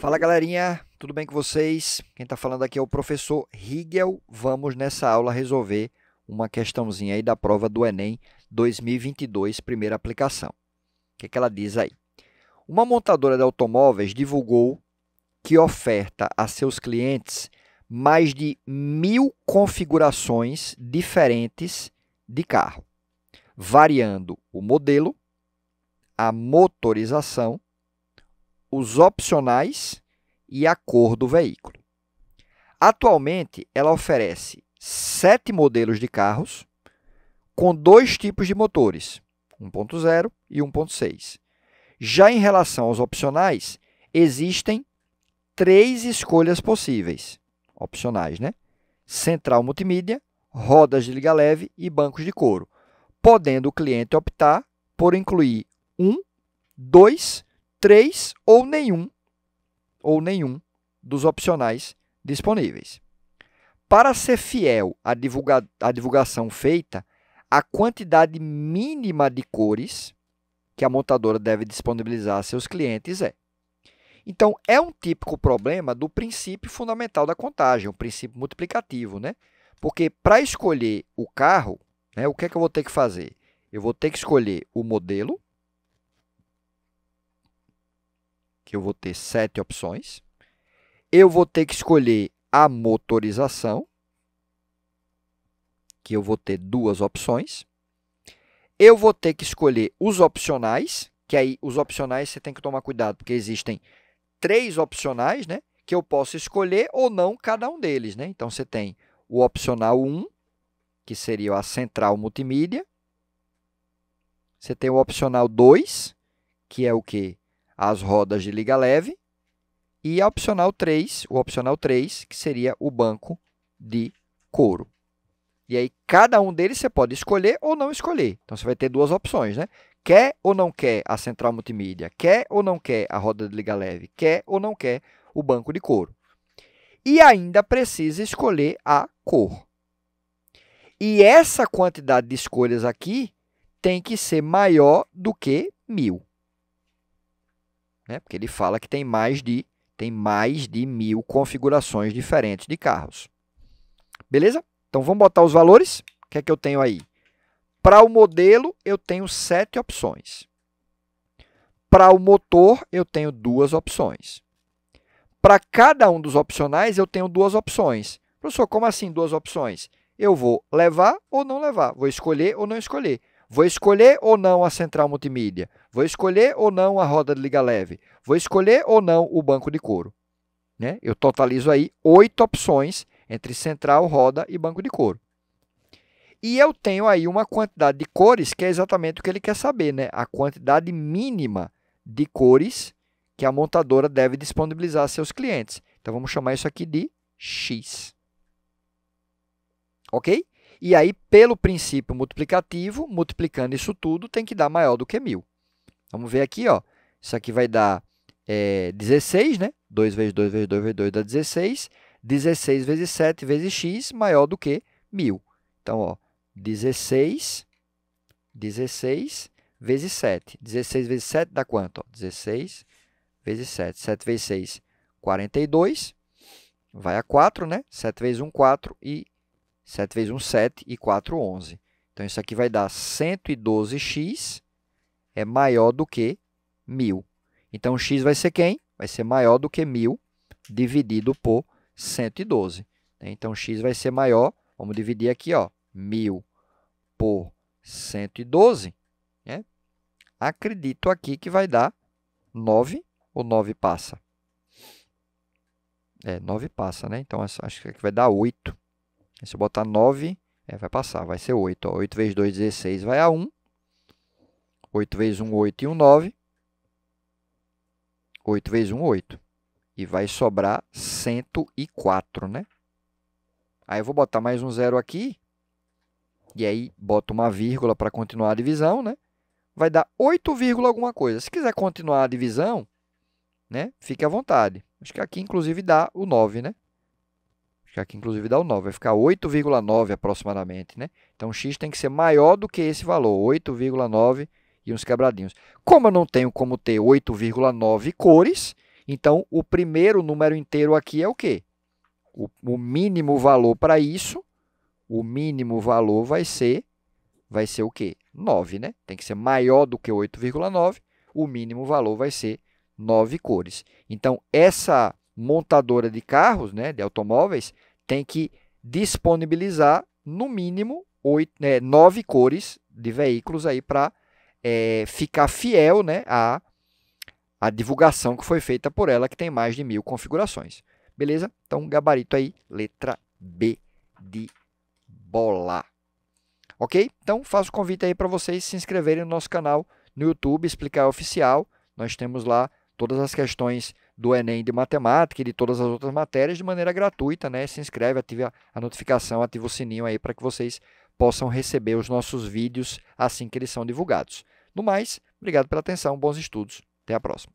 Fala galerinha, tudo bem com vocês? Quem está falando aqui é o professor Higel. Vamos nessa aula resolver uma questãozinha aí da prova do Enem 2022, primeira aplicação. O que, é que ela diz aí? Uma montadora de automóveis divulgou que oferta a seus clientes mais de mil configurações diferentes de carro, variando o modelo, a motorização os opcionais e a cor do veículo. Atualmente, ela oferece sete modelos de carros com dois tipos de motores, 1.0 e 1.6. Já em relação aos opcionais, existem três escolhas possíveis, opcionais, né? Central multimídia, rodas de liga leve e bancos de couro, podendo o cliente optar por incluir um, dois três ou nenhum, ou nenhum dos opcionais disponíveis. Para ser fiel à, divulga à divulgação feita, a quantidade mínima de cores que a montadora deve disponibilizar a seus clientes é. Então, é um típico problema do princípio fundamental da contagem, o princípio multiplicativo, né? Porque para escolher o carro, né, o que é que eu vou ter que fazer? Eu vou ter que escolher o modelo, que eu vou ter sete opções. Eu vou ter que escolher a motorização, que eu vou ter duas opções. Eu vou ter que escolher os opcionais, que aí os opcionais você tem que tomar cuidado, porque existem três opcionais, né? Que eu posso escolher ou não cada um deles, né? Então você tem o opcional 1, que seria a central multimídia. Você tem o opcional 2, que é o que? as rodas de liga leve e a opcional 3, o opcional 3, que seria o banco de couro. E aí cada um deles você pode escolher ou não escolher. Então você vai ter duas opções, né? Quer ou não quer a central multimídia? Quer ou não quer a roda de liga leve? Quer ou não quer o banco de couro? E ainda precisa escolher a cor. E essa quantidade de escolhas aqui tem que ser maior do que mil né? porque ele fala que tem mais de tem mais de mil configurações diferentes de carros. Beleza? Então vamos botar os valores. O que é que eu tenho aí? Para o modelo, eu tenho sete opções. Para o motor, eu tenho duas opções. Para cada um dos opcionais, eu tenho duas opções. Professor, como assim duas opções? Eu vou levar ou não levar, vou escolher ou não escolher. Vou escolher ou não a central multimídia? Vou escolher ou não a roda de liga leve? Vou escolher ou não o banco de couro? Né? Eu totalizo aí oito opções entre central, roda e banco de couro. E eu tenho aí uma quantidade de cores que é exatamente o que ele quer saber, né? A quantidade mínima de cores que a montadora deve disponibilizar a seus clientes. Então vamos chamar isso aqui de X. OK? E aí, pelo princípio multiplicativo, multiplicando isso tudo, tem que dar maior do que 1.000. Vamos ver aqui, ó. Isso aqui vai dar é, 16, né? 2 vezes 2 vezes 2 vezes 2 dá 16. 16 vezes 7 vezes x maior do que 1.000. Então, ó, 16, 16 vezes 7. 16 vezes 7 dá quanto? Ó, 16 vezes 7. 7 vezes 6, 42. Vai a 4, né? 7 vezes 1, 4. E 7 vezes 1, 7 e 4, 11. Então, isso aqui vai dar 112x é maior do que 1.000. Então, x vai ser quem? Vai ser maior do que 1.000 dividido por 112. Então, x vai ser maior, vamos dividir aqui, 1.000 por 112. Né? Acredito aqui que vai dar 9, ou 9 passa? É, 9 passa, né? Então, acho que vai dar 8. Se eu botar 9, é, vai passar, vai ser 8. Ó. 8 vezes 2, 16, vai a 1. 8 vezes 1, 8 e 1, 9. 8 vezes 1, 8. E vai sobrar 104, né? Aí eu vou botar mais um zero aqui. E aí boto uma vírgula para continuar a divisão, né? Vai dar 8, alguma coisa. Se quiser continuar a divisão, né? Fique à vontade. Acho que aqui, inclusive, dá o 9, né? que aqui inclusive dá o 9, vai ficar 8,9 aproximadamente, né? Então x tem que ser maior do que esse valor, 8,9 e uns quebradinhos. Como eu não tenho como ter 8,9 cores, então o primeiro número inteiro aqui é o quê? O, o mínimo valor para isso, o mínimo valor vai ser vai ser o quê? 9, né? Tem que ser maior do que 8,9, o mínimo valor vai ser 9 cores. Então essa montadora de carros, né, de automóveis, tem que disponibilizar no mínimo oito, né, nove cores de veículos aí para é, ficar fiel né, a a divulgação que foi feita por ela, que tem mais de mil configurações. Beleza? Então, gabarito aí, letra B de bola. Ok? Então, faço o convite aí para vocês se inscreverem no nosso canal no YouTube, Explicar Oficial. Nós temos lá todas as questões do Enem de Matemática e de todas as outras matérias de maneira gratuita, né? Se inscreve, ative a notificação, ativa o sininho aí para que vocês possam receber os nossos vídeos assim que eles são divulgados. No mais, obrigado pela atenção, bons estudos, até a próxima.